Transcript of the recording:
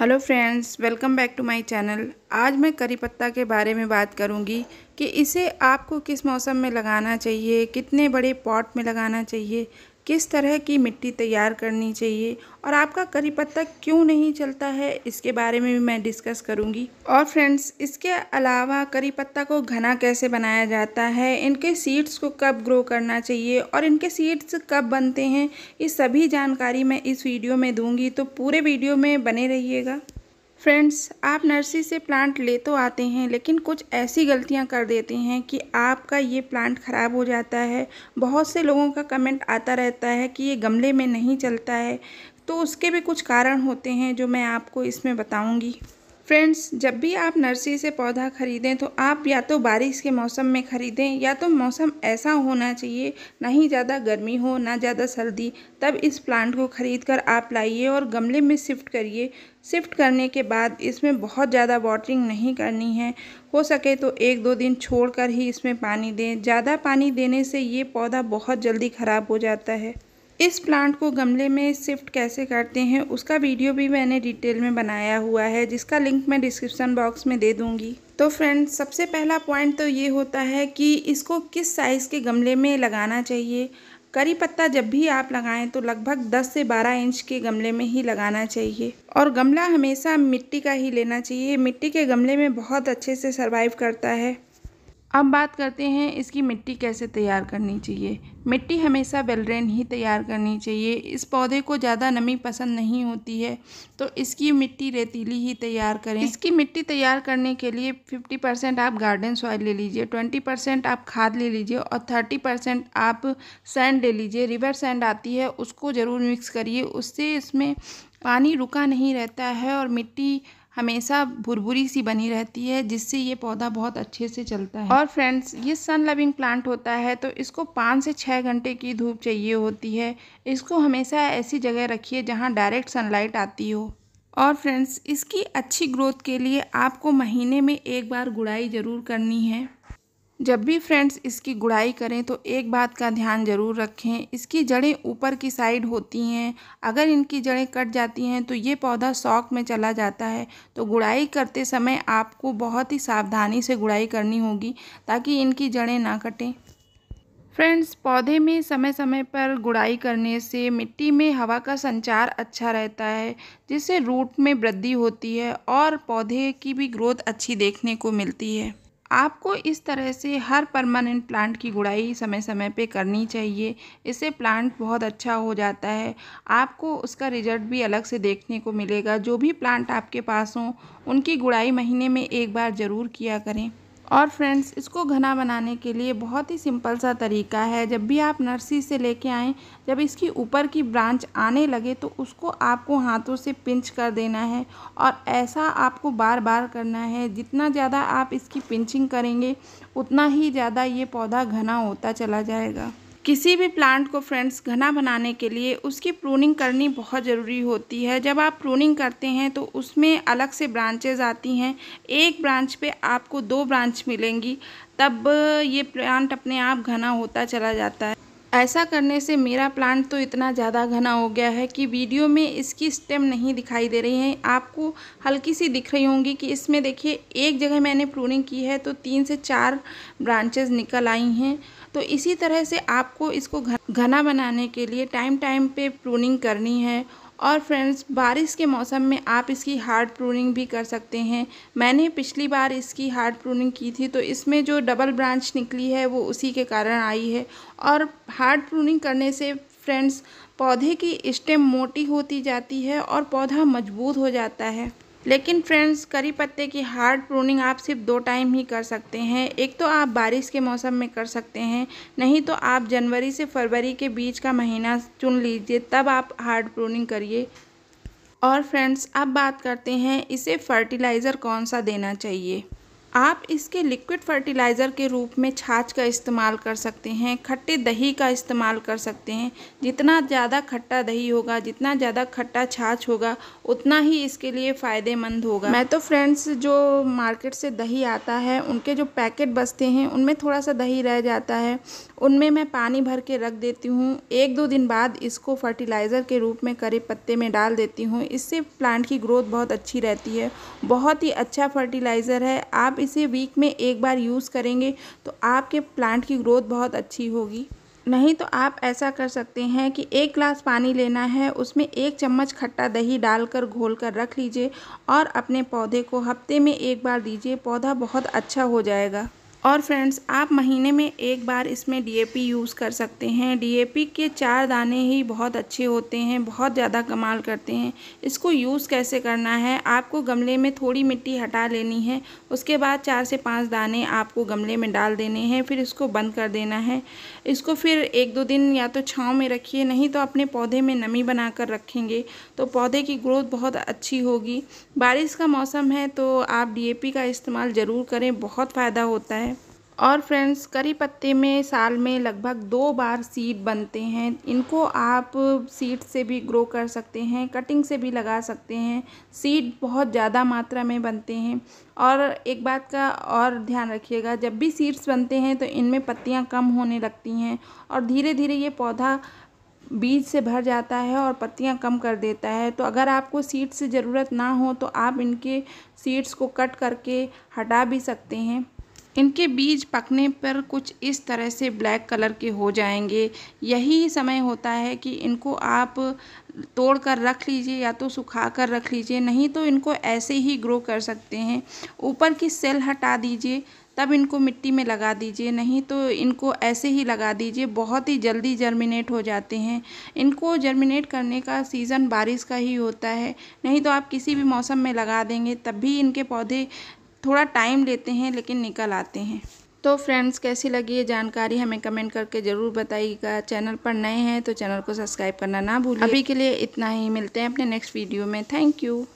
hello friends welcome back to my channel आज मैं करी पत्ता के बारे में बात करूंगी कि इसे आपको किस मौसम में लगाना चाहिए कितने बड़े पॉट में लगाना चाहिए किस तरह की मिट्टी तैयार करनी चाहिए और आपका करी पत्ता क्यों नहीं चलता है इसके बारे में भी मैं डिस्कस करूंगी और फ्रेंड्स इसके अलावा करी पत्ता को घना कैसे बनाया जाता है इनके सीड्स को कब ग्रो करना चाहिए और इनके सीड्स कब बनते हैं ये सभी जानकारी मैं इस वीडियो में दूंगी तो पूरे वीडियो में बने रहिएगा फ्रेंड्स आप नर्सरी से प्लांट ले तो आते हैं लेकिन कुछ ऐसी गलतियां कर देते हैं कि आपका ये प्लांट ख़राब हो जाता है बहुत से लोगों का कमेंट आता रहता है कि ये गमले में नहीं चलता है तो उसके भी कुछ कारण होते हैं जो मैं आपको इसमें बताऊंगी फ्रेंड्स जब भी आप नर्सरी से पौधा खरीदें तो आप या तो बारिश के मौसम में खरीदें या तो मौसम ऐसा होना चाहिए ना ही ज़्यादा गर्मी हो ना ज़्यादा सर्दी तब इस प्लांट को खरीद कर आप लाइए और गमले में शिफ्ट करिए शिफ्ट करने के बाद इसमें बहुत ज़्यादा वाटरिंग नहीं करनी है हो सके तो एक दो दिन छोड़ ही इसमें पानी दें ज़्यादा पानी देने से ये पौधा बहुत जल्दी ख़राब हो जाता है इस प्लांट को गमले में शिफ्ट कैसे करते हैं उसका वीडियो भी मैंने डिटेल में बनाया हुआ है जिसका लिंक मैं डिस्क्रिप्शन बॉक्स में दे दूंगी तो फ्रेंड्स सबसे पहला पॉइंट तो ये होता है कि इसको किस साइज़ के गमले में लगाना चाहिए करी पत्ता जब भी आप लगाएं तो लगभग 10 से 12 इंच के गमले में ही लगाना चाहिए और गमला हमेशा मिट्टी का ही लेना चाहिए मिट्टी के गमले में बहुत अच्छे से सर्वाइव करता है अब बात करते हैं इसकी मिट्टी कैसे तैयार करनी चाहिए मिट्टी हमेशा बेलरेन ही तैयार करनी चाहिए इस पौधे को ज़्यादा नमी पसंद नहीं होती है तो इसकी मिट्टी रेतीली ही तैयार करें इसकी मिट्टी तैयार करने के लिए 50 परसेंट आप गार्डन सॉइल ले लीजिए 20 परसेंट आप खाद ले लीजिए और 30 परसेंट आप सैंड ले लीजिए रिवर सैंड आती है उसको ज़रूर मिक्स करिए उससे इसमें पानी रुका नहीं रहता है और मिट्टी हमेशा भुरभुरी सी बनी रहती है जिससे ये पौधा बहुत अच्छे से चलता है और फ्रेंड्स ये सन लविंग प्लांट होता है तो इसको पाँच से छः घंटे की धूप चाहिए होती है इसको हमेशा ऐसी जगह रखिए जहाँ डायरेक्ट सनलाइट आती हो और फ्रेंड्स इसकी अच्छी ग्रोथ के लिए आपको महीने में एक बार गुड़ाई ज़रूर करनी है जब भी फ्रेंड्स इसकी गुड़ाई करें तो एक बात का ध्यान ज़रूर रखें इसकी जड़ें ऊपर की साइड होती हैं अगर इनकी जड़ें कट जाती हैं तो ये पौधा शौक में चला जाता है तो गुड़ाई करते समय आपको बहुत ही सावधानी से गुड़ाई करनी होगी ताकि इनकी जड़ें ना कटें फ्रेंड्स पौधे में समय समय पर गुड़ाई करने से मिट्टी में हवा का संचार अच्छा रहता है जिससे रूट में वृद्धि होती है और पौधे की भी ग्रोथ अच्छी देखने को मिलती है आपको इस तरह से हर परमानेंट प्लांट की गुड़ाई समय समय पे करनी चाहिए इससे प्लांट बहुत अच्छा हो जाता है आपको उसका रिजल्ट भी अलग से देखने को मिलेगा जो भी प्लांट आपके पास हों उनकी गुड़ाई महीने में एक बार ज़रूर किया करें और फ्रेंड्स इसको घना बनाने के लिए बहुत ही सिंपल सा तरीका है जब भी आप नर्सरी से लेके आएँ जब इसकी ऊपर की ब्रांच आने लगे तो उसको आपको हाथों से पिंच कर देना है और ऐसा आपको बार बार करना है जितना ज़्यादा आप इसकी पिंचिंग करेंगे उतना ही ज़्यादा ये पौधा घना होता चला जाएगा किसी भी प्लांट को फ्रेंड्स घना बनाने के लिए उसकी प्रूनिंग करनी बहुत ज़रूरी होती है जब आप प्रूनिंग करते हैं तो उसमें अलग से ब्रांचेज आती हैं एक ब्रांच पे आपको दो ब्रांच मिलेंगी तब ये प्लांट अपने आप घना होता चला जाता है ऐसा करने से मेरा प्लांट तो इतना ज़्यादा घना हो गया है कि वीडियो में इसकी स्टेम नहीं दिखाई दे रही है आपको हल्की सी दिख रही होंगी कि इसमें देखिए एक जगह मैंने प्रूनिंग की है तो तीन से चार ब्रांचेज निकल आई हैं तो इसी तरह से आपको इसको घना बनाने के लिए टाइम टाइम पे प्रूनिंग करनी है और फ्रेंड्स बारिश के मौसम में आप इसकी हार्ड प्रूनिंग भी कर सकते हैं मैंने पिछली बार इसकी हार्ड प्रूनिंग की थी तो इसमें जो डबल ब्रांच निकली है वो उसी के कारण आई है और हार्ड प्रूनिंग करने से फ्रेंड्स पौधे की स्टेम मोटी होती जाती है और पौधा मजबूत हो जाता है लेकिन फ्रेंड्स करी पत्ते की हार्ड प्रूनिंग आप सिर्फ दो टाइम ही कर सकते हैं एक तो आप बारिश के मौसम में कर सकते हैं नहीं तो आप जनवरी से फरवरी के बीच का महीना चुन लीजिए तब आप हार्ड प्रूनिंग करिए और फ्रेंड्स अब बात करते हैं इसे फर्टिलाइज़र कौन सा देना चाहिए आप इसके लिक्विड फर्टिलाइज़र के रूप में छाछ का इस्तेमाल कर सकते हैं खट्टे दही का इस्तेमाल कर सकते हैं जितना ज़्यादा खट्टा दही होगा जितना ज़्यादा खट्टा छाछ होगा उतना ही इसके लिए फ़ायदेमंद होगा मैं तो फ्रेंड्स जो मार्केट से दही आता है उनके जो पैकेट बचते हैं उनमें थोड़ा सा दही रह जाता है उनमें मैं पानी भर के रख देती हूँ एक दो दिन बाद इसको फर्टिलाइज़र के रूप में करी पत्ते में डाल देती हूँ इससे प्लांट की ग्रोथ बहुत अच्छी रहती है बहुत ही अच्छा फर्टिलाइज़र है आप आप इसे वीक में एक बार यूज़ करेंगे तो आपके प्लांट की ग्रोथ बहुत अच्छी होगी नहीं तो आप ऐसा कर सकते हैं कि एक ग्लास पानी लेना है उसमें एक चम्मच खट्टा दही डालकर घोल कर रख लीजिए और अपने पौधे को हफ्ते में एक बार दीजिए पौधा बहुत अच्छा हो जाएगा और फ्रेंड्स आप महीने में एक बार इसमें डीएपी यूज़ कर सकते हैं डीएपी के चार दाने ही बहुत अच्छे होते हैं बहुत ज़्यादा कमाल करते हैं इसको यूज़ कैसे करना है आपको गमले में थोड़ी मिट्टी हटा लेनी है उसके बाद चार से पाँच दाने आपको गमले में डाल देने हैं फिर इसको बंद कर देना है इसको फिर एक दो दिन या तो छाँव में रखिए नहीं तो अपने पौधे में नमी बना कर रखेंगे तो पौधे की ग्रोथ बहुत अच्छी होगी बारिश का मौसम है तो आप डी का इस्तेमाल ज़रूर करें बहुत फ़ायदा होता है और फ्रेंड्स करी पत्ते में साल में लगभग दो बार सीड बनते हैं इनको आप सीड से भी ग्रो कर सकते हैं कटिंग से भी लगा सकते हैं सीड बहुत ज़्यादा मात्रा में बनते हैं और एक बात का और ध्यान रखिएगा जब भी सीड्स बनते हैं तो इनमें पत्तियां कम होने लगती हैं और धीरे धीरे ये पौधा बीज से भर जाता है और पत्तियां कम कर देता है तो अगर आपको सीड्स से ज़रूरत ना हो तो आप इनके सीड्स को कट करके हटा भी सकते हैं इनके बीज पकने पर कुछ इस तरह से ब्लैक कलर के हो जाएंगे यही समय होता है कि इनको आप तोड़ कर रख लीजिए या तो सुखा कर रख लीजिए नहीं तो इनको ऐसे ही ग्रो कर सकते हैं ऊपर की सेल हटा दीजिए तब इनको मिट्टी में लगा दीजिए नहीं तो इनको ऐसे ही लगा दीजिए बहुत ही जल्दी जर्मिनेट हो जाते हैं इनको जर्मिनेट करने का सीज़न बारिश का ही होता है नहीं तो आप किसी भी मौसम में लगा देंगे तब भी इनके पौधे थोड़ा टाइम लेते हैं लेकिन निकल आते हैं तो फ्रेंड्स कैसी लगी ये जानकारी हमें कमेंट करके ज़रूर बताइएगा चैनल पर नए हैं तो चैनल को सब्सक्राइब करना ना भूलें अभी के लिए इतना ही मिलते हैं अपने नेक्स्ट वीडियो में थैंक यू